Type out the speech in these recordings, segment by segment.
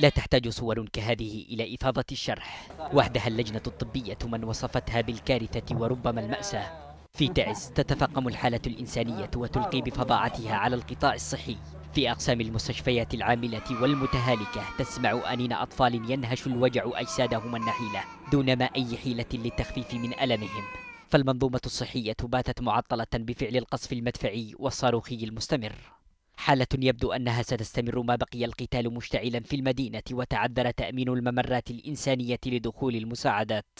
لا تحتاج صور كهذه إلى إفاضة الشرح وحدها اللجنة الطبية من وصفتها بالكارثة وربما المأساة في تعز تتفاقم الحالة الإنسانية وتلقي بفظاعتها على القطاع الصحي في أقسام المستشفيات العاملة والمتهالكة تسمع أنين أطفال ينهش الوجع أجسادهم النحيلة دون ما أي حيلة للتخفيف من ألمهم فالمنظومة الصحية باتت معطلة بفعل القصف المدفعي والصاروخي المستمر حالة يبدو أنها ستستمر ما بقي القتال مشتعلا في المدينة وتعذر تأمين الممرات الإنسانية لدخول المساعدات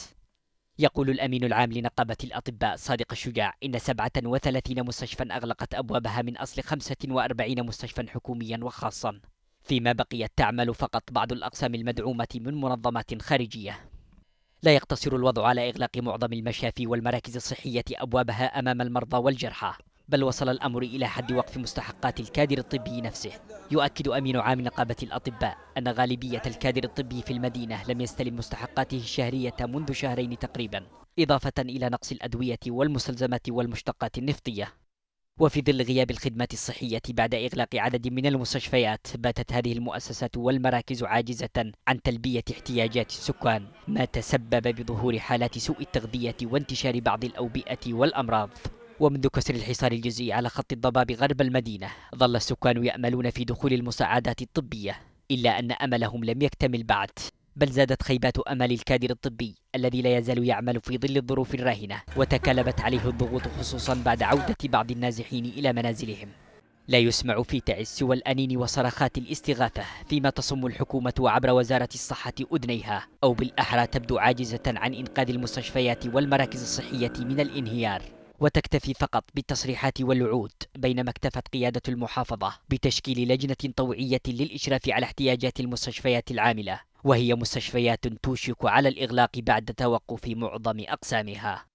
يقول الأمين العام لنقابة الأطباء صادق الشجاع إن 37 مستشفى أغلقت أبوابها من أصل 45 مستشفى حكوميا وخاصا فيما بقيت تعمل فقط بعض الأقسام المدعومة من منظمات خارجية لا يقتصر الوضع على إغلاق معظم المشافي والمراكز الصحية أبوابها أمام المرضى والجرحى بل وصل الأمر إلى حد وقف مستحقات الكادر الطبي نفسه يؤكد أمين عام نقابة الأطباء أن غالبية الكادر الطبي في المدينة لم يستلم مستحقاته الشهرية منذ شهرين تقريبا إضافة إلى نقص الأدوية والمستلزمات والمشتقات النفطية وفي ظل غياب الخدمات الصحية بعد إغلاق عدد من المستشفيات باتت هذه المؤسسات والمراكز عاجزة عن تلبية احتياجات السكان ما تسبب بظهور حالات سوء التغذية وانتشار بعض الأوبئة والأمراض ومنذ كسر الحصار الجزئي على خط الضباب غرب المدينة ظل السكان يأملون في دخول المساعدات الطبية إلا أن أملهم لم يكتمل بعد بل زادت خيبات أمل الكادر الطبي الذي لا يزال يعمل في ظل الظروف الراهنة وتكالبت عليه الضغوط خصوصا بعد عودة بعض النازحين إلى منازلهم لا يسمع في تعس سوى الأنين وصرخات الاستغاثة فيما تصم الحكومة عبر وزارة الصحة أذنيها أو بالأحرى تبدو عاجزة عن إنقاذ المستشفيات والمراكز الصحية من الانهيار وتكتفي فقط بالتصريحات والوعود بينما اكتفت قيادة المحافظة بتشكيل لجنة طوعية للإشراف على احتياجات المستشفيات العاملة وهي مستشفيات توشك على الإغلاق بعد توقف معظم أقسامها